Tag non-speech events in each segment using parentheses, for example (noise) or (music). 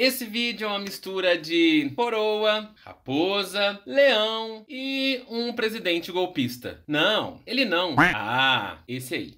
Esse vídeo é uma mistura de coroa, raposa, leão e um presidente golpista. Não, ele não. Ah, esse aí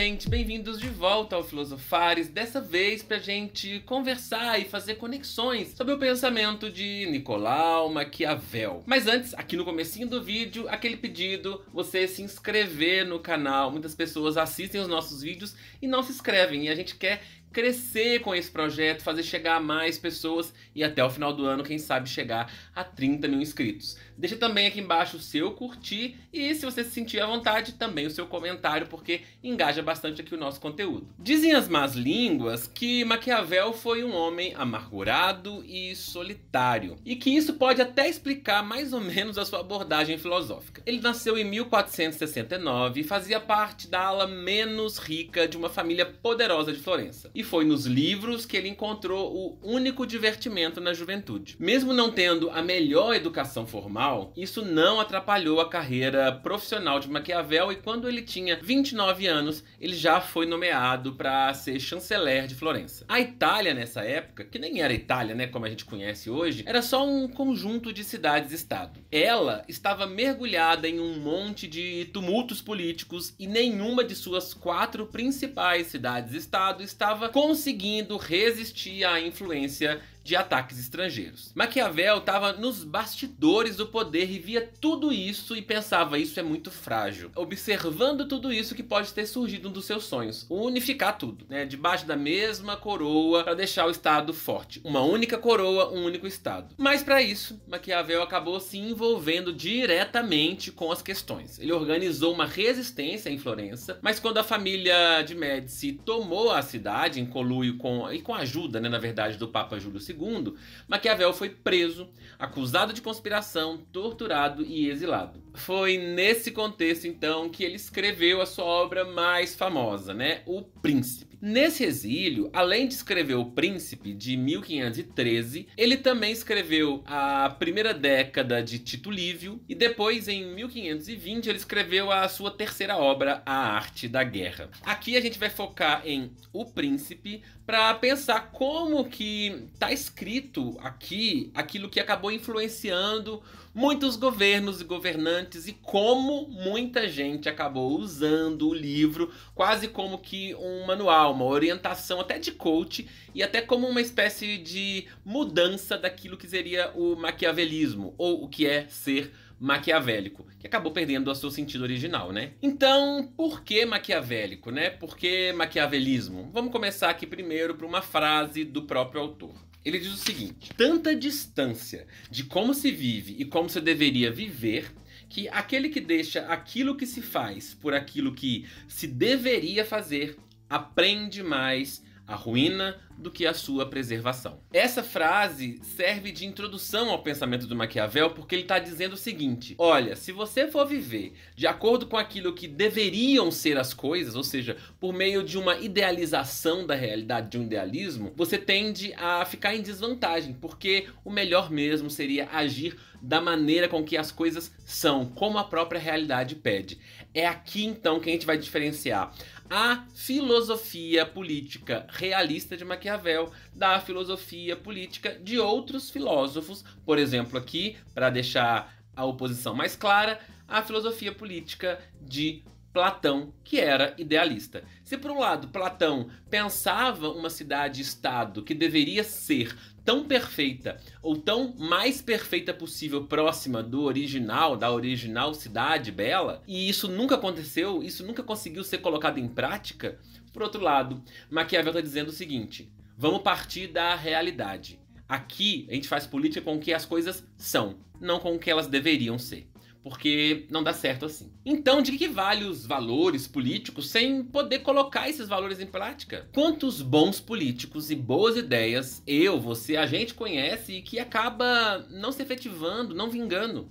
gente, bem-vindos de volta ao Filosofares, dessa vez para a gente conversar e fazer conexões sobre o pensamento de Nicolau Maquiavel. Mas antes, aqui no comecinho do vídeo, aquele pedido, você se inscrever no canal. Muitas pessoas assistem os nossos vídeos e não se inscrevem, e a gente quer crescer com esse projeto, fazer chegar a mais pessoas e até o final do ano, quem sabe, chegar a 30 mil inscritos. Deixa também aqui embaixo o seu curtir e, se você se sentir à vontade, também o seu comentário, porque engaja bastante aqui o nosso conteúdo. Dizem as más línguas que Maquiavel foi um homem amargurado e solitário, e que isso pode até explicar mais ou menos a sua abordagem filosófica. Ele nasceu em 1469 e fazia parte da ala menos rica de uma família poderosa de Florença e foi nos livros que ele encontrou o único divertimento na juventude. Mesmo não tendo a melhor educação formal, isso não atrapalhou a carreira profissional de Maquiavel e quando ele tinha 29 anos, ele já foi nomeado para ser chanceler de Florença. A Itália nessa época, que nem era Itália, né, como a gente conhece hoje, era só um conjunto de cidades-estado. Ela estava mergulhada em um monte de tumultos políticos e nenhuma de suas quatro principais cidades-estado estava conseguindo resistir à influência de ataques estrangeiros. Maquiavel estava nos bastidores do poder e via tudo isso e pensava isso é muito frágil. Observando tudo isso que pode ter surgido um dos seus sonhos, unificar tudo, né, debaixo da mesma coroa para deixar o estado forte. Uma única coroa, um único estado. Mas para isso, Maquiavel acabou se envolvendo diretamente com as questões. Ele organizou uma resistência em Florença, mas quando a família de Médici tomou a cidade em coluio com e com a ajuda, né, na verdade, do Papa Júlio II II, Maquiavel foi preso, acusado de conspiração, torturado e exilado. Foi nesse contexto, então, que ele escreveu a sua obra mais famosa, né? O Príncipe. Nesse exílio, além de escrever O Príncipe de 1513, ele também escreveu a primeira década de Tito Lívio e depois, em 1520, ele escreveu a sua terceira obra, A Arte da Guerra. Aqui a gente vai focar em O Príncipe para pensar como que tá escrito aqui aquilo que acabou influenciando muitos governos e governantes e como muita gente acabou usando o livro quase como que um manual, uma orientação até de coach e até como uma espécie de mudança daquilo que seria o maquiavelismo ou o que é ser maquiavélico, que acabou perdendo o seu sentido original, né? Então, por que maquiavélico, né? Por que maquiavelismo? Vamos começar aqui primeiro por uma frase do próprio autor. Ele diz o seguinte: tanta distância de como se vive e como se deveria viver que aquele que deixa aquilo que se faz por aquilo que se deveria fazer aprende mais a ruína do que a sua preservação. Essa frase serve de introdução ao pensamento do Maquiavel porque ele está dizendo o seguinte: olha, se você for viver de acordo com aquilo que deveriam ser as coisas, ou seja, por meio de uma idealização da realidade, de um idealismo, você tende a ficar em desvantagem, porque o melhor mesmo seria agir da maneira com que as coisas são, como a própria realidade pede. É aqui então que a gente vai diferenciar a filosofia política realista de Maquiavel da filosofia política de outros filósofos. Por exemplo, aqui, para deixar a oposição mais clara, a filosofia política de Platão, que era idealista. Se por um lado Platão pensava uma cidade-estado que deveria ser tão perfeita ou tão mais perfeita possível próxima do original, da original cidade bela, e isso nunca aconteceu, isso nunca conseguiu ser colocado em prática, por outro lado, Maquiavel está dizendo o seguinte: vamos partir da realidade. Aqui a gente faz política com o que as coisas são, não com o que elas deveriam ser porque não dá certo assim. Então, de que vale os valores políticos sem poder colocar esses valores em prática? Quantos bons políticos e boas ideias eu, você, a gente conhece e que acaba não se efetivando, não vingando?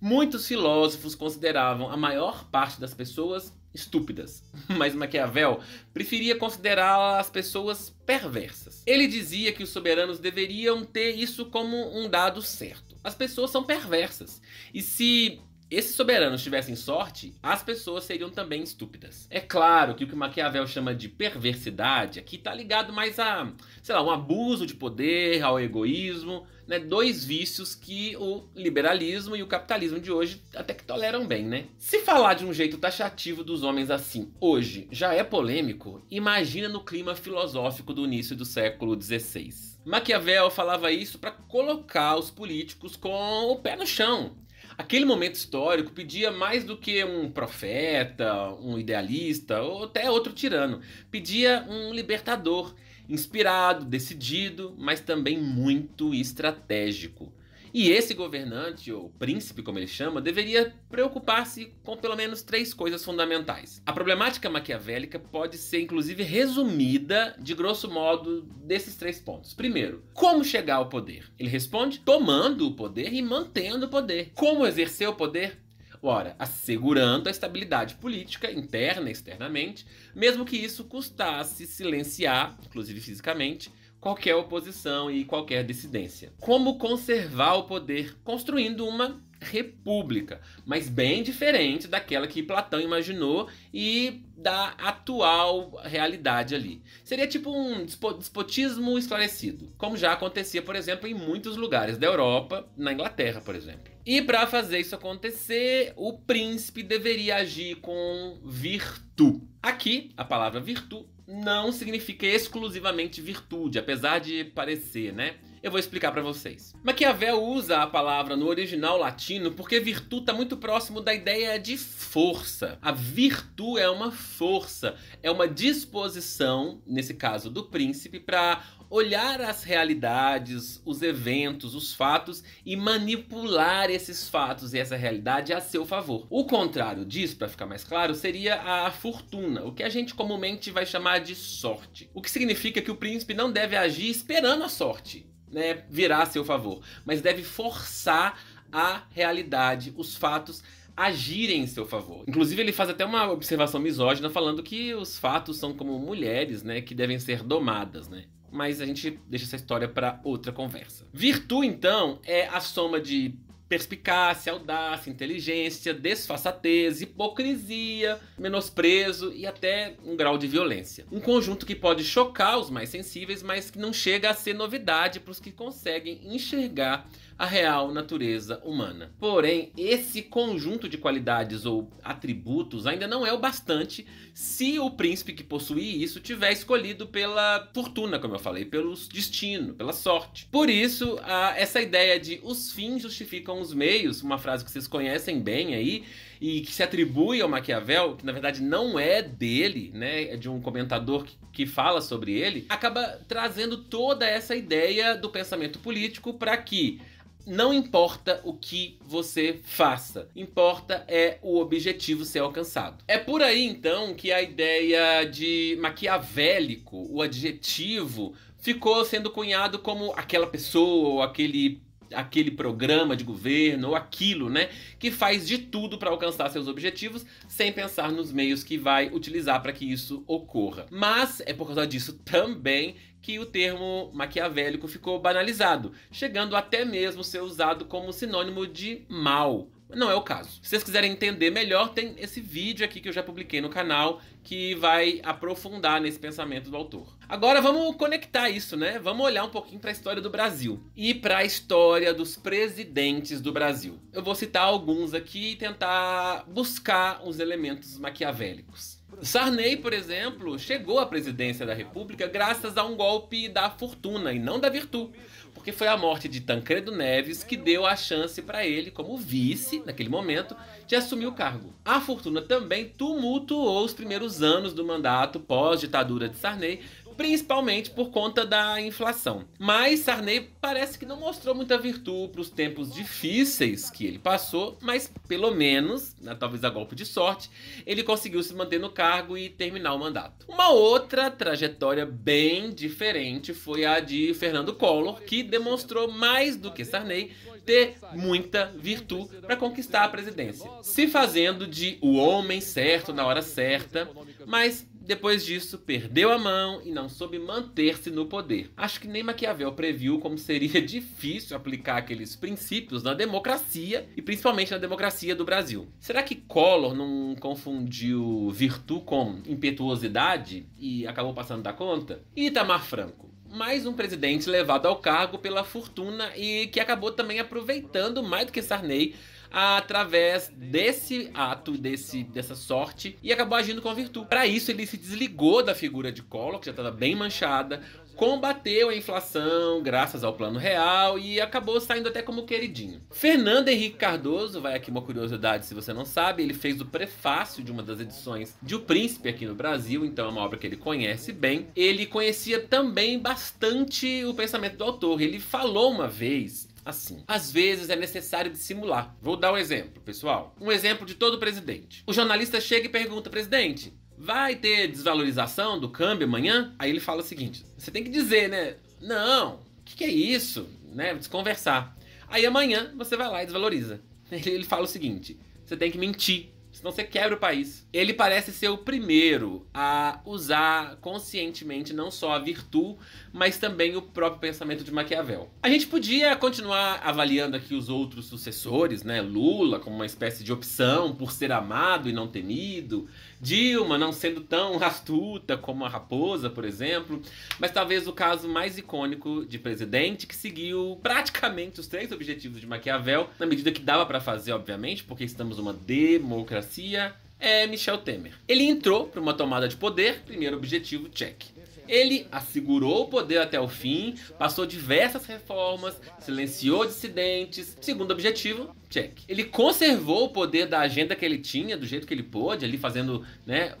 Muitos filósofos consideravam a maior parte das pessoas estúpidas, (laughs) mas Maquiavel preferia considerá as pessoas perversas. Ele dizia que os soberanos deveriam ter isso como um dado certo. As pessoas são perversas. E se esses soberanos tivessem sorte, as pessoas seriam também estúpidas. É claro que o que Maquiavel chama de perversidade aqui está ligado mais a, sei lá, um abuso de poder, ao egoísmo, né? Dois vícios que o liberalismo e o capitalismo de hoje até que toleram bem, né? Se falar de um jeito taxativo dos homens assim hoje já é polêmico, imagina no clima filosófico do início do século XVI. Maquiavel falava isso para colocar os políticos com o pé no chão. Aquele momento histórico pedia mais do que um profeta, um idealista ou até outro tirano. Pedia um libertador, inspirado, decidido, mas também muito estratégico. E esse governante, ou príncipe como ele chama, deveria preocupar-se com pelo menos três coisas fundamentais. A problemática maquiavélica pode ser inclusive resumida de grosso modo desses três pontos. Primeiro, como chegar ao poder? Ele responde tomando o poder e mantendo o poder. Como exercer o poder? Ora, assegurando a estabilidade política, interna e externamente, mesmo que isso custasse silenciar, inclusive fisicamente, qualquer oposição e qualquer dissidência. Como conservar o poder? Construindo uma república, mas bem diferente daquela que Platão imaginou e da atual realidade ali. Seria tipo um despotismo esclarecido, como já acontecia, por exemplo, em muitos lugares da Europa, na Inglaterra, por exemplo. E para fazer isso acontecer, o príncipe deveria agir com virtude. Aqui, a palavra virtude não significa exclusivamente virtude, apesar de parecer, né? Eu vou explicar para vocês. Maquiavel usa a palavra no original latino porque virtude está muito próximo da ideia de força. A virtude é uma força, é uma disposição, nesse caso do príncipe, para olhar as realidades, os eventos, os fatos e manipular esses fatos e essa realidade a seu favor. O contrário disso, para ficar mais claro, seria a fortuna, o que a gente comumente vai chamar de sorte. O que significa que o príncipe não deve agir esperando a sorte né, virar a seu favor, mas deve forçar a realidade, os fatos agirem em seu favor. Inclusive, ele faz até uma observação misógina falando que os fatos são como mulheres, né, que devem ser domadas, né? Mas a gente deixa essa história para outra conversa. Virtu, então, é a soma de perspicácia, audácia, inteligência, desfaçatez, hipocrisia, menosprezo e até um grau de violência. Um conjunto que pode chocar os mais sensíveis, mas que não chega a ser novidade para os que conseguem enxergar a real natureza humana. Porém, esse conjunto de qualidades ou atributos ainda não é o bastante se o príncipe que possui isso tiver escolhido pela fortuna, como eu falei, pelo destino, pela sorte. Por isso, essa ideia de os fins justificam os meios, uma frase que vocês conhecem bem aí, e que se atribui ao Maquiavel, que na verdade não é dele, né? É de um comentador que, que fala sobre ele, acaba trazendo toda essa ideia do pensamento político para que não importa o que você faça, importa é o objetivo ser alcançado. É por aí então que a ideia de maquiavélico, o adjetivo, ficou sendo cunhado como aquela pessoa ou aquele aquele programa de governo ou aquilo, né, que faz de tudo para alcançar seus objetivos, sem pensar nos meios que vai utilizar para que isso ocorra. Mas é por causa disso também que o termo maquiavélico ficou banalizado, chegando até mesmo a ser usado como sinônimo de mal. Não é o caso. Se vocês quiserem entender melhor, tem esse vídeo aqui que eu já publiquei no canal que vai aprofundar nesse pensamento do autor. Agora vamos conectar isso, né? Vamos olhar um pouquinho para a história do Brasil e para a história dos presidentes do Brasil. Eu vou citar alguns aqui e tentar buscar os elementos maquiavélicos. Sarney, por exemplo, chegou à presidência da República graças a um golpe da fortuna e não da virtude, porque foi a morte de Tancredo Neves que deu a chance para ele, como vice, naquele momento, de assumir o cargo. A fortuna também tumultuou os primeiros anos do mandato pós-ditadura de Sarney, principalmente por conta da inflação. Mas Sarney parece que não mostrou muita virtude para os tempos difíceis que ele passou, mas pelo menos, né, talvez a golpe de sorte, ele conseguiu se manter no cargo e terminar o mandato. Uma outra trajetória bem diferente foi a de Fernando Collor, que demonstrou mais do que Sarney ter muita virtude para conquistar a presidência, se fazendo de o homem certo na hora certa, mas depois disso, perdeu a mão e não soube manter-se no poder. Acho que nem Maquiavel previu como seria (laughs) difícil aplicar aqueles princípios na democracia e principalmente na democracia do Brasil. Será que Collor não confundiu virtude com impetuosidade e acabou passando da conta? E Itamar Franco? mais um presidente levado ao cargo pela fortuna e que acabou também aproveitando mais do que Sarney através desse ato, desse, dessa sorte, e acabou agindo com virtude. Para isso, ele se desligou da figura de Collor, que já estava bem manchada, combateu a inflação graças ao plano real e acabou saindo até como queridinho. Fernando Henrique Cardoso, vai aqui uma curiosidade se você não sabe, ele fez o prefácio de uma das edições de O Príncipe aqui no Brasil, então é uma obra que ele conhece bem. Ele conhecia também bastante o pensamento do autor. Ele falou uma vez assim. Às vezes é necessário dissimular. Vou dar um exemplo, pessoal. Um exemplo de todo presidente. O jornalista chega e pergunta: presidente, vai ter desvalorização do câmbio amanhã? Aí ele fala o seguinte: você tem que dizer, né? Não, o que, que, é isso? Né? Desconversar. Aí amanhã você vai lá e desvaloriza. Ele, ele fala o seguinte: você tem que mentir senão você quebra o país. Ele parece ser o primeiro a usar conscientemente não só a virtude, mas também o próprio pensamento de Maquiavel. A gente podia continuar avaliando aqui os outros sucessores, né? Lula como uma espécie de opção por ser amado e não temido, Dilma não sendo tão (laughs) astuta como a raposa, por exemplo, mas talvez o caso mais icônico de presidente que seguiu praticamente os três objetivos de Maquiavel, na medida que dava para fazer, obviamente, porque estamos numa democracia democracia é Michel Temer. Ele entrou para uma tomada de poder, primeiro objetivo, check. Ele assegurou o poder até o fim, passou diversas reformas, silenciou dissidentes. Segundo objetivo, check. Ele conservou o poder da agenda que ele tinha, do jeito que ele pôde, ali fazendo, né,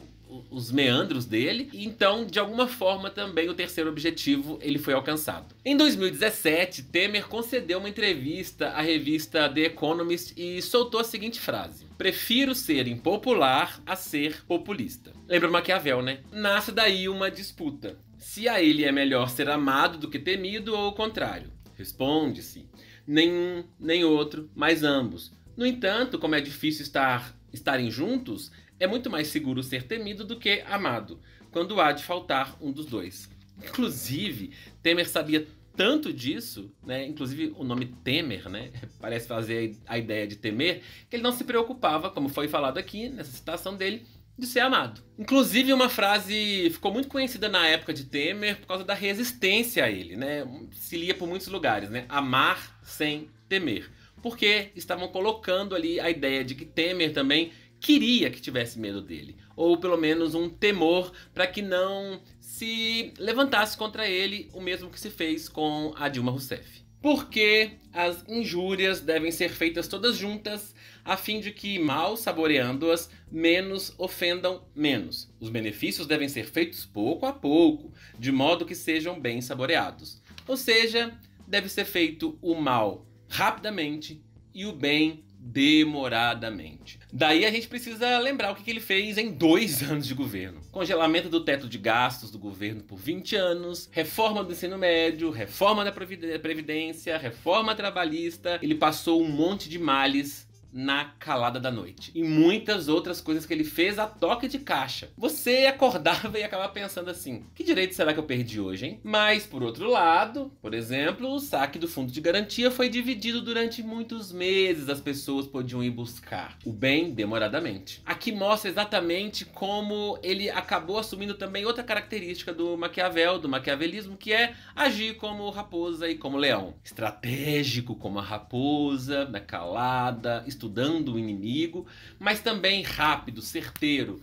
os meandros dele. Então, de alguma forma, também o terceiro objetivo ele foi alcançado. Em 2017, Temer concedeu uma entrevista à revista The Economist e soltou a seguinte frase: Prefiro ser impopular a ser populista. Lembra Maquiavel, né? Nasce daí uma disputa. Se a ele é melhor ser amado do que temido ou o contrário? Responde-se: nenhum nem outro, mas ambos. No entanto, como é difícil estar estarem juntos, é muito mais seguro ser temido do que amado, quando há de faltar um dos dois. Inclusive, Temer sabia tanto disso, né? Inclusive o nome Temer, né? (laughs) Parece fazer a ideia de temer, que ele não se preocupava, como foi falado aqui nessa citação dele, de ser amado. Inclusive uma frase ficou muito conhecida na época de Temer por causa da resistência a ele, né? Se lia por muitos lugares, né? Amar sem temer, porque estavam colocando ali a ideia de que Temer também queria que tivesse medo dele, ou pelo menos um temor para que não se levantasse contra ele o mesmo que se fez com a Dilma Rousseff. Porque as injúrias devem ser feitas todas juntas, a fim de que, mal saboreando-as, menos ofendam menos. Os benefícios devem ser feitos pouco a pouco, de modo que sejam bem saboreados. Ou seja, deve ser feito o mal rapidamente e o bem demoradamente. Daí a gente precisa lembrar o que, ele fez em dois (laughs) anos de governo: congelamento do teto de gastos do governo por 20 anos, reforma do ensino médio, reforma da Previdência, reforma trabalhista. Ele passou um monte de males na calada da noite. E muitas outras coisas que ele fez a toque de caixa. Você (laughs) acordava e acabava pensando assim: que direito será que eu perdi hoje, hein? Mas, por outro lado, por exemplo, o saque do fundo de garantia foi dividido durante muitos meses, as pessoas podiam ir buscar o bem demoradamente. Aqui mostra exatamente como ele acabou assumindo também outra característica do Maquiavel, do maquiavelismo, que é agir como raposa e como leão. Estratégico como a raposa, na calada, estudando estudando o inimigo, mas também rápido, certeiro,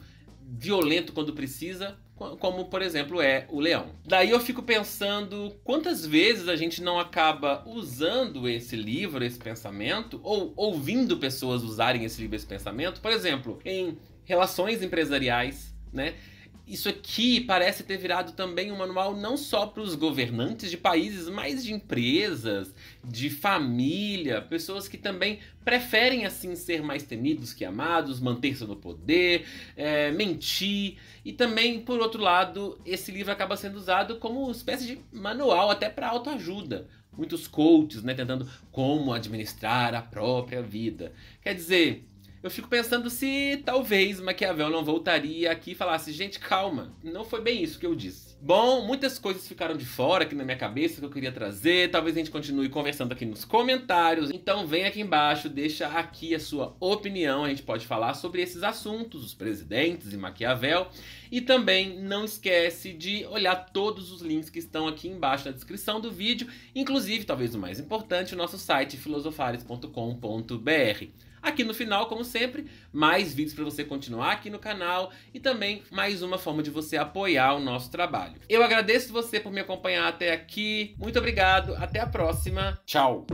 violento quando precisa, como por exemplo é o leão. Daí eu fico pensando quantas vezes a gente não acaba usando esse livro, esse pensamento, ou ouvindo pessoas usarem esse livro, esse pensamento, por exemplo, em relações empresariais, né? Isso aqui parece ter virado também um manual não só para os governantes de países, mas de empresas, de família, pessoas que também preferem assim ser mais temidos que amados, manter-se no poder, é, mentir. E também, por outro lado, esse livro acaba sendo usado como uma espécie de manual até para autoajuda. Muitos coaches, né, tentando como administrar a própria vida. Quer dizer, eu fico pensando se talvez Maquiavel não voltaria aqui e falasse, gente, calma, não foi bem isso que eu disse. Bom, muitas coisas ficaram de fora aqui na minha cabeça que eu queria trazer. Talvez a gente continue conversando aqui nos comentários. Então vem aqui embaixo, deixa aqui a sua opinião. A gente pode falar sobre esses assuntos, os presidentes e Maquiavel. E também não esquece de olhar todos os links que estão aqui embaixo na descrição do vídeo, inclusive, talvez o mais importante, o nosso site filosofares.com.br. Aqui no final, como sempre, mais vídeos para você continuar aqui no canal e também mais uma forma de você apoiar o nosso trabalho. Eu agradeço você por me acompanhar até aqui. Muito obrigado, até a próxima. Tchau.